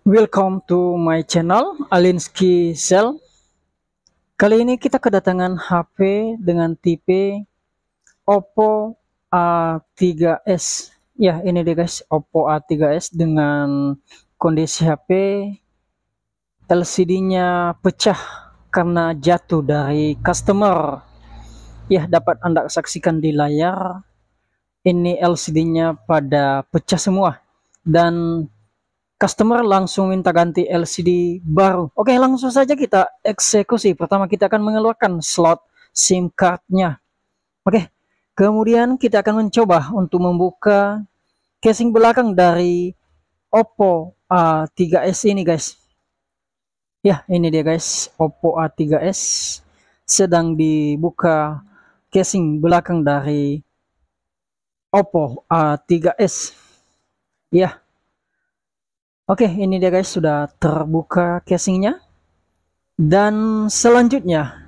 Welcome to my channel Alinsky Cell. Kali ini kita kedatangan HP dengan tipe Oppo A3s. Ya, ini dia guys, Oppo A3s dengan kondisi HP LCD-nya pecah karena jatuh dari customer. Ya, dapat Anda saksikan di layar. Ini LCD-nya pada pecah semua dan customer langsung minta ganti LCD baru. Oke, langsung saja kita eksekusi. Pertama kita akan mengeluarkan slot SIM card-nya. Oke, kemudian kita akan mencoba untuk membuka casing belakang dari Oppo A3s ini guys. Ya, ini dia guys, Oppo A3s sedang dibuka casing belakang dari Oppo A3s. Ya, Oke, ini dia guys sudah terbuka casingnya. Dan selanjutnya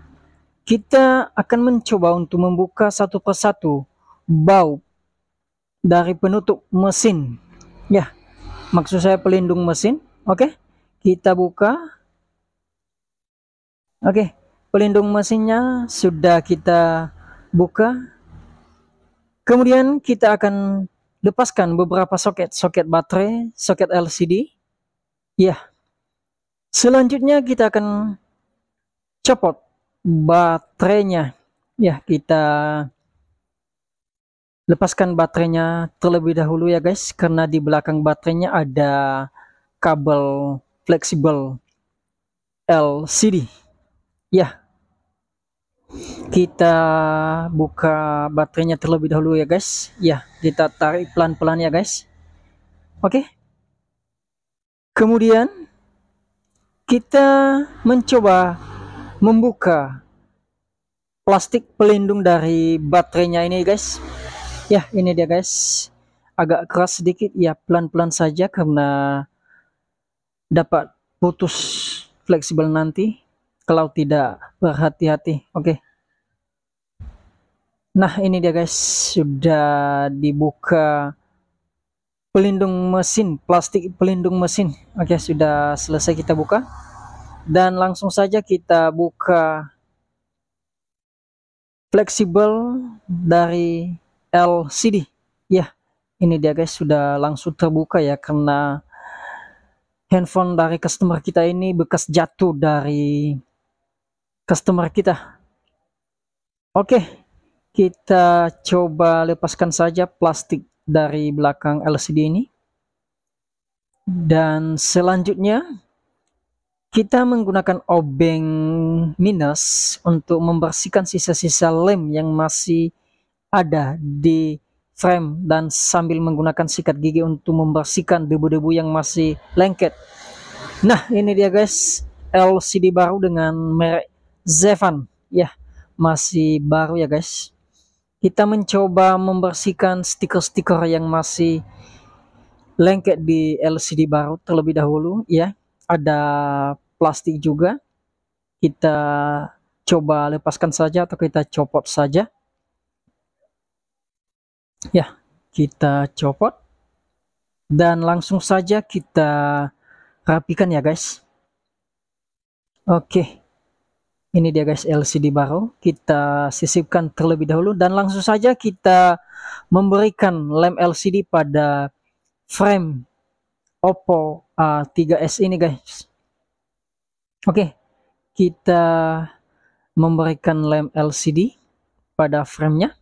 kita akan mencoba untuk membuka satu persatu baut dari penutup mesin. Ya, maksud saya pelindung mesin. Oke, kita buka. Oke, pelindung mesinnya sudah kita buka. Kemudian kita akan lepaskan beberapa soket, soket baterai, soket LCD. Ya. Selanjutnya kita akan copot baterainya. Ya, kita lepaskan baterainya terlebih dahulu ya guys karena di belakang baterainya ada kabel fleksibel LCD. Ya, kita buka baterainya terlebih dahulu ya guys ya kita tarik pelan-pelan ya guys oke kemudian kita mencoba membuka plastik pelindung dari baterainya ini guys ya ini dia guys agak keras sedikit ya pelan-pelan saja karena dapat putus fleksibel nanti kalau tidak berhati-hati oke okay. Nah ini dia guys sudah dibuka pelindung mesin plastik pelindung mesin oke sudah selesai kita buka dan langsung saja kita buka fleksibel dari LCD ya ini dia guys sudah langsung terbuka ya karena handphone dari customer kita ini bekas jatuh dari customer kita oke kita coba lepaskan saja plastik dari belakang LCD ini dan selanjutnya kita menggunakan obeng minus untuk membersihkan sisa-sisa lem yang masih ada di frame dan sambil menggunakan sikat gigi untuk membersihkan debu-debu yang masih lengket nah ini dia guys LCD baru dengan merek Zevan ya masih baru ya guys kita mencoba membersihkan stiker-stiker yang masih lengket di LCD baru terlebih dahulu ya ada plastik juga kita coba lepaskan saja atau kita copot saja ya kita copot dan langsung saja kita rapikan ya guys oke okay ini dia guys LCD baru kita sisipkan terlebih dahulu dan langsung saja kita memberikan lem LCD pada frame Oppo A3s ini guys oke kita memberikan lem LCD pada framenya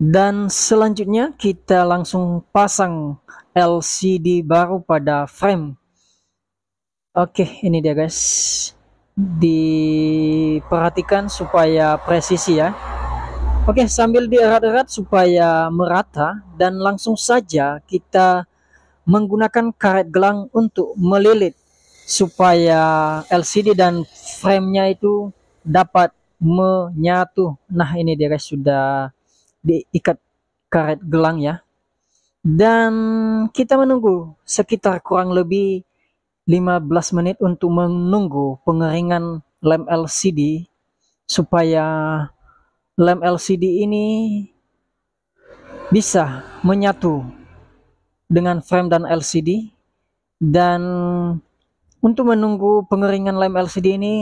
dan selanjutnya kita langsung pasang LCD baru pada frame Oke, ini dia guys. Diperhatikan supaya presisi ya. Oke, sambil dierat-erat supaya merata dan langsung saja kita menggunakan karet gelang untuk melilit supaya LCD dan framenya itu dapat menyatu. Nah, ini dia guys sudah diikat karet gelang ya. Dan kita menunggu sekitar kurang lebih 15 menit untuk menunggu pengeringan lem LCD supaya lem LCD ini bisa menyatu dengan frame dan LCD dan untuk menunggu pengeringan lem LCD ini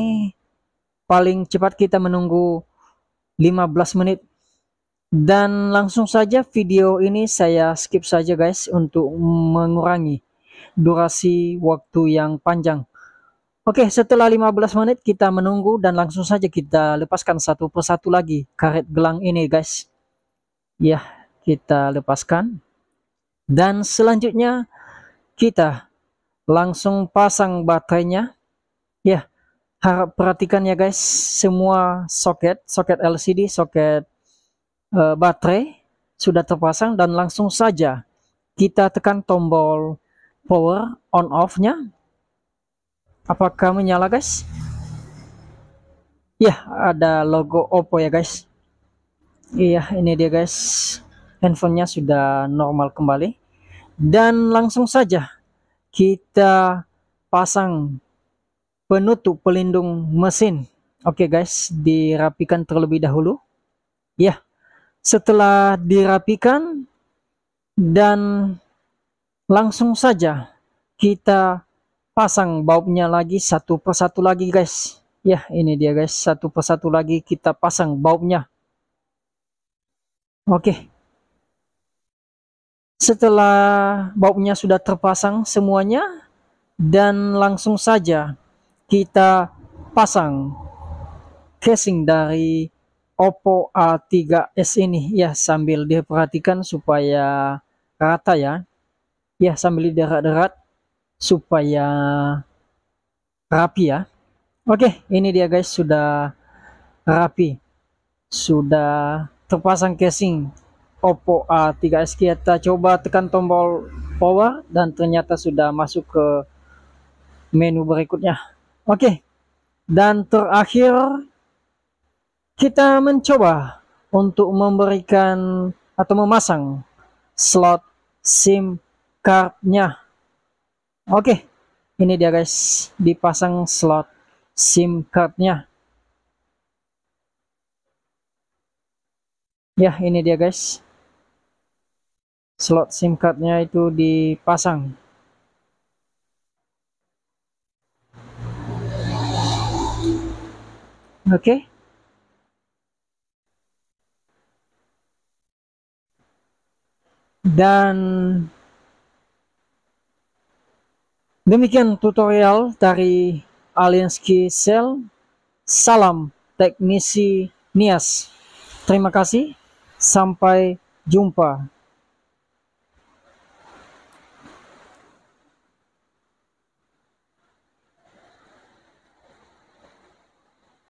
paling cepat kita menunggu 15 menit dan langsung saja video ini saya skip saja guys untuk mengurangi durasi waktu yang panjang. Oke, setelah 15 menit kita menunggu dan langsung saja kita lepaskan satu persatu lagi karet gelang ini, guys. Ya, kita lepaskan. Dan selanjutnya kita langsung pasang baterainya. Ya, harap perhatikan ya, guys, semua soket, soket LCD, soket uh, baterai sudah terpasang dan langsung saja kita tekan tombol power on off-nya. Apakah menyala guys? Ya, ada logo Oppo ya guys. Iya, ini dia guys. Handphonenya sudah normal kembali. Dan langsung saja kita pasang penutup pelindung mesin. Oke guys, dirapikan terlebih dahulu. Ya, setelah dirapikan dan langsung saja kita pasang baubnya lagi satu persatu lagi guys ya ini dia guys satu persatu lagi kita pasang baubnya oke setelah baubnya sudah terpasang semuanya dan langsung saja kita pasang casing dari Oppo A3s ini ya sambil diperhatikan supaya rata ya ya sambil derat-derat supaya rapi ya oke ini dia guys sudah rapi sudah terpasang casing Oppo A3s kita coba tekan tombol power dan ternyata sudah masuk ke menu berikutnya oke dan terakhir kita mencoba untuk memberikan atau memasang slot SIM cardnya oke okay. ini dia guys dipasang slot sim cardnya ya ini dia guys slot sim cardnya itu dipasang oke okay. dan Demikian tutorial dari Alianski Cell. Salam teknisi Nias. Terima kasih. Sampai jumpa.